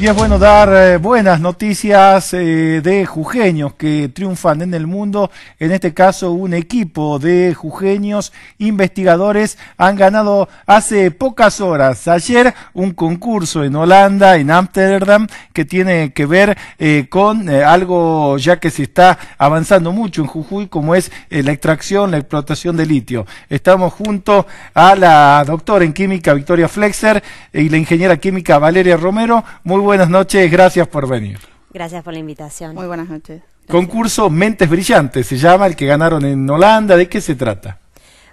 Y es bueno dar eh, buenas noticias eh, de jujeños que triunfan en el mundo. En este caso, un equipo de jujeños investigadores han ganado hace pocas horas, ayer, un concurso en Holanda, en Ámsterdam, que tiene que ver eh, con algo ya que se está avanzando mucho en Jujuy, como es la extracción, la explotación de litio. Estamos junto a la doctora en química Victoria Flexer y la ingeniera química Valeria Romero buenas noches, gracias por venir. Gracias por la invitación. Muy buenas noches. Concurso Mentes Brillantes, se llama el que ganaron en Holanda, ¿de qué se trata?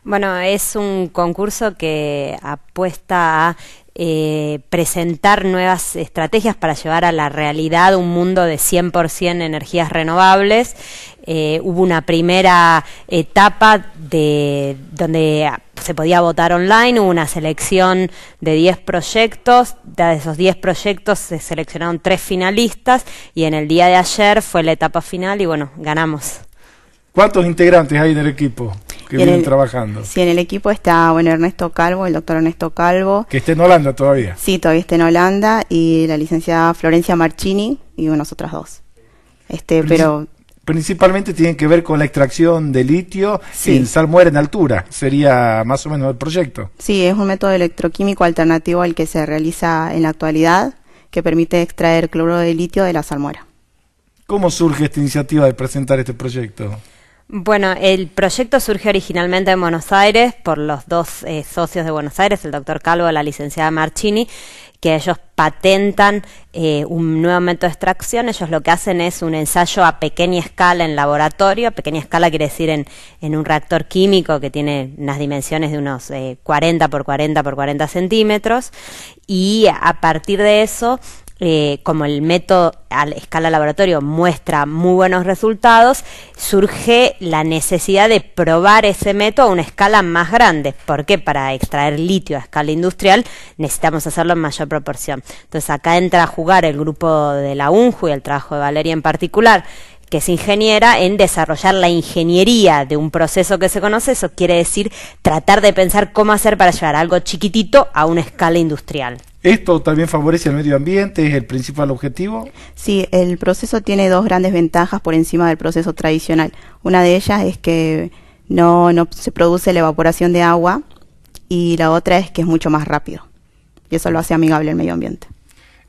Bueno, es un concurso que apuesta a eh, presentar nuevas estrategias para llevar a la realidad un mundo de 100% energías renovables. Eh, hubo una primera etapa de, donde se podía votar online, hubo una selección de 10 proyectos, de esos 10 proyectos se seleccionaron tres finalistas y en el día de ayer fue la etapa final y bueno, ganamos. ¿Cuántos integrantes hay del equipo? que trabajando. Sí, en el equipo está bueno Ernesto Calvo, el doctor Ernesto Calvo. Que está en Holanda todavía. Sí, todavía está en Holanda y la licenciada Florencia Marchini y unas otras dos. Este, pero principalmente tienen que ver con la extracción de litio sin en salmuera en altura, sería más o menos el proyecto. Sí, es un método electroquímico alternativo al que se realiza en la actualidad que permite extraer cloruro de litio de la salmuera. ¿Cómo surge esta iniciativa de presentar este proyecto? Bueno, el proyecto surge originalmente en Buenos Aires por los dos eh, socios de Buenos Aires, el doctor Calvo y la licenciada Marchini, que ellos patentan eh, un nuevo método de extracción. Ellos lo que hacen es un ensayo a pequeña escala en laboratorio. pequeña escala quiere decir en, en, un reactor químico que tiene unas dimensiones de unos 40 eh, por 40 por 40 centímetros. Y a partir de eso eh, como el método a escala laboratorio muestra muy buenos resultados, surge la necesidad de probar ese método a una escala más grande, porque para extraer litio a escala industrial necesitamos hacerlo en mayor proporción. Entonces acá entra a jugar el grupo de la UNJU y el trabajo de Valeria en particular, que es ingeniera, en desarrollar la ingeniería de un proceso que se conoce. Eso quiere decir tratar de pensar cómo hacer para llevar algo chiquitito a una escala industrial. ¿Esto también favorece al medio ambiente? ¿Es el principal objetivo? Sí, el proceso tiene dos grandes ventajas por encima del proceso tradicional. Una de ellas es que no, no se produce la evaporación de agua y la otra es que es mucho más rápido. Y eso lo hace amigable al medio ambiente.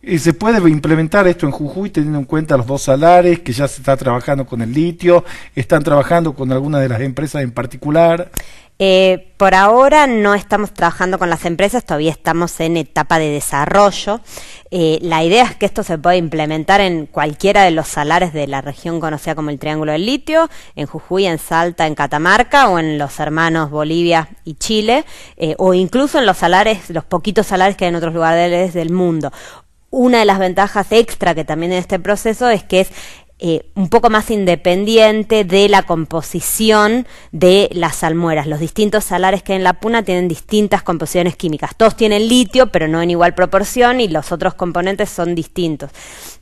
Eh, se puede implementar esto en Jujuy teniendo en cuenta los dos salares, que ya se está trabajando con el litio, están trabajando con alguna de las empresas en particular. Eh, por ahora no estamos trabajando con las empresas, todavía estamos en etapa de desarrollo. Eh, la idea es que esto se puede implementar en cualquiera de los salares de la región conocida como el Triángulo del Litio, en Jujuy, en Salta, en Catamarca o en los hermanos Bolivia y Chile, o incluso en los salares, los poquitos salares que hay en otros lugares del mundo una de las ventajas extra que también en este proceso es que es eh, un poco más independiente de la composición de las almueras. Los distintos salares que hay en la puna tienen distintas composiciones químicas. Todos tienen litio, pero no en igual proporción y los otros componentes son distintos.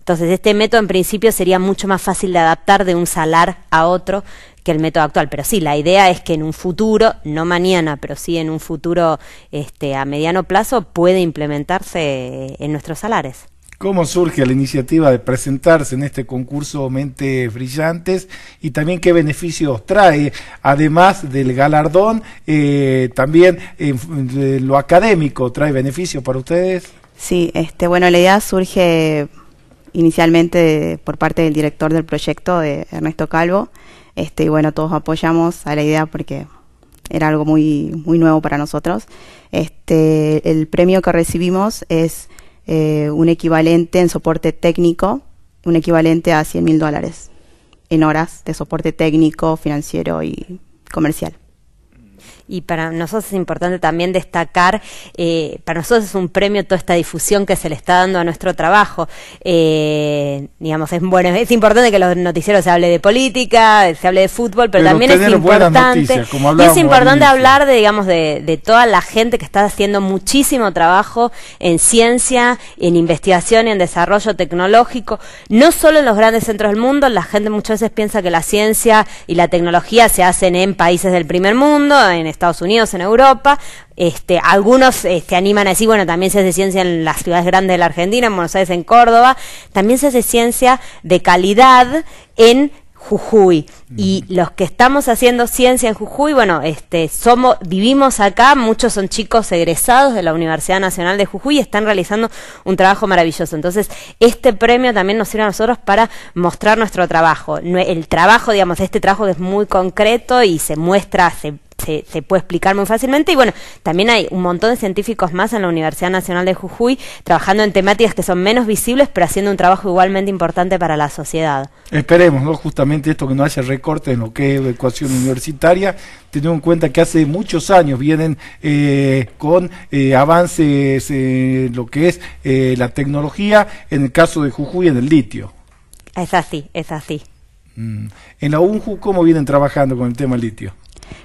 Entonces, este método en principio sería mucho más fácil de adaptar de un salar a otro que el método actual. Pero sí, la idea es que en un futuro, no mañana, pero sí en un futuro este, a mediano plazo, puede implementarse eh, en nuestros salares. ¿Cómo surge la iniciativa de presentarse en este concurso Mentes Brillantes y también qué beneficios trae, además del galardón, eh, también eh, lo académico trae beneficios para ustedes? Sí, este, bueno, la idea surge inicialmente por parte del director del proyecto, Ernesto Calvo, este, y bueno, todos apoyamos a la idea porque era algo muy, muy nuevo para nosotros. Este, el premio que recibimos es eh, un equivalente en soporte técnico, un equivalente a 100 mil dólares en horas de soporte técnico, financiero y comercial y para nosotros es importante también destacar, eh, para nosotros es un premio toda esta difusión que se le está dando a nuestro trabajo. Eh, digamos, es bueno, es importante que los noticieros se hable de política, se hable de fútbol, pero, también es importante, es importante hablar de, digamos, de, toda la gente que está haciendo muchísimo trabajo en ciencia, en investigación y en desarrollo tecnológico, no solo en los grandes centros del mundo, la gente muchas veces piensa que la ciencia y la tecnología se hacen en países del primer mundo, en Estados Unidos, en Europa. Este, algunos este, animan así, bueno, también se hace ciencia en las ciudades grandes de la Argentina, en Buenos Aires, en Córdoba. También se hace ciencia de calidad en Jujuy. Y mm. los que estamos haciendo ciencia en Jujuy, bueno, este, somos, vivimos acá, muchos son chicos egresados de la Universidad Nacional de Jujuy y están realizando un trabajo maravilloso. Entonces, este premio también nos sirve a nosotros para mostrar nuestro trabajo. El trabajo, digamos, este trabajo que es muy concreto y se muestra, se se, puede explicar muy fácilmente. Y bueno, también hay un montón de científicos más en la Universidad Nacional de Jujuy trabajando en temáticas que son menos visibles, pero haciendo un trabajo igualmente importante para la sociedad. Esperemos, ¿no? Justamente esto que no haya recorte en lo que es la ecuación universitaria, teniendo en cuenta que hace muchos años vienen eh, con eh, avances en lo que es eh, la tecnología, en el caso de Jujuy, en el litio. Es así, es así. Mm. En la UNJU, ¿cómo vienen trabajando con el tema litio?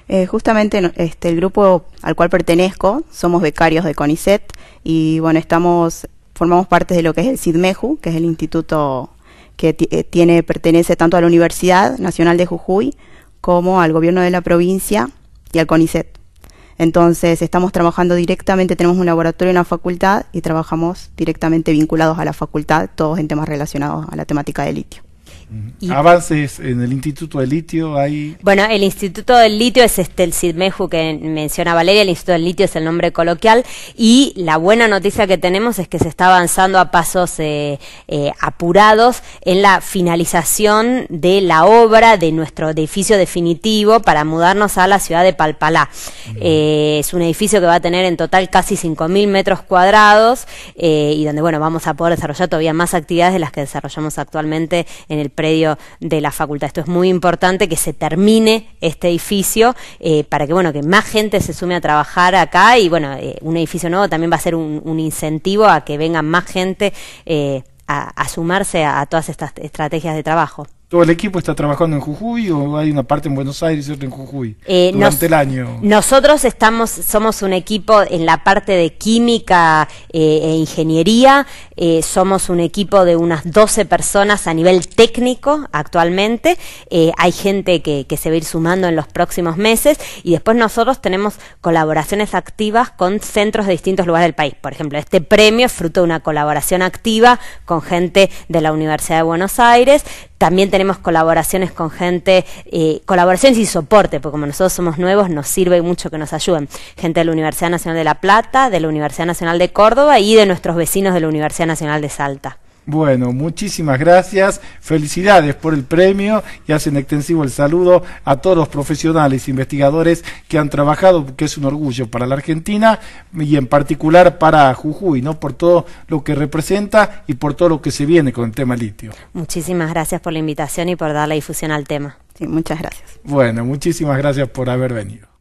Eh, justamente este, el grupo al cual pertenezco, somos becarios de CONICET y bueno, estamos, formamos parte de lo que es el CIDMEJU, que es el instituto que eh, tiene, pertenece tanto a la Universidad Nacional de Jujuy como al gobierno de la provincia y al CONICET. Entonces estamos trabajando directamente, tenemos un laboratorio en la facultad y trabajamos directamente vinculados a la facultad, todos en temas relacionados a la temática de litio. ¿Avances en el Instituto del Litio? Hay... Bueno, el Instituto del Litio es este, el CIDMEJU que menciona Valeria, el Instituto del Litio es el nombre coloquial y la buena noticia que tenemos es que se está avanzando a pasos eh, eh, apurados en la finalización de la obra de nuestro edificio definitivo para mudarnos a la ciudad de Palpalá. Eh, es un edificio que va a tener en total casi 5.000 metros cuadrados y donde, bueno, vamos a poder desarrollar todavía más actividades de las que desarrollamos actualmente en el pre de la facultad. Esto es muy importante que se termine este edificio eh, para que bueno que más gente se sume a trabajar acá y bueno eh, un edificio nuevo también va a ser un, incentivo a que vengan más gente eh, a, sumarse a todas estas estrategias de trabajo. ¿Todo el equipo está trabajando en Jujuy o hay una parte en Buenos Aires y otra en Jujuy eh, durante el año? Nosotros estamos, somos un equipo en la parte de química eh, e ingeniería, eh, somos un equipo de unas 12 personas a nivel técnico actualmente, hay gente que, que se va a ir sumando en los próximos meses y después nosotros tenemos colaboraciones activas con centros de distintos lugares del país. Por ejemplo, este premio es fruto de una colaboración activa con gente de la Universidad de Buenos Aires, también tenemos colaboraciones con gente, eh, colaboraciones y soporte, porque como nosotros somos nuevos, nos sirve mucho que nos ayuden. Gente de la Universidad Nacional de La Plata, de la Universidad Nacional de Córdoba y de nuestros vecinos de la Universidad Nacional de Salta. Bueno, muchísimas gracias, felicidades por el premio y hacen extensivo el saludo a todos los profesionales, e investigadores que han trabajado, que es un orgullo para la Argentina y en particular para Jujuy, ¿no? Por todo lo que representa y por todo lo que se viene con el tema litio. Muchísimas gracias por la invitación y por dar la difusión al tema. muchas gracias. Bueno, muchísimas gracias por haber venido.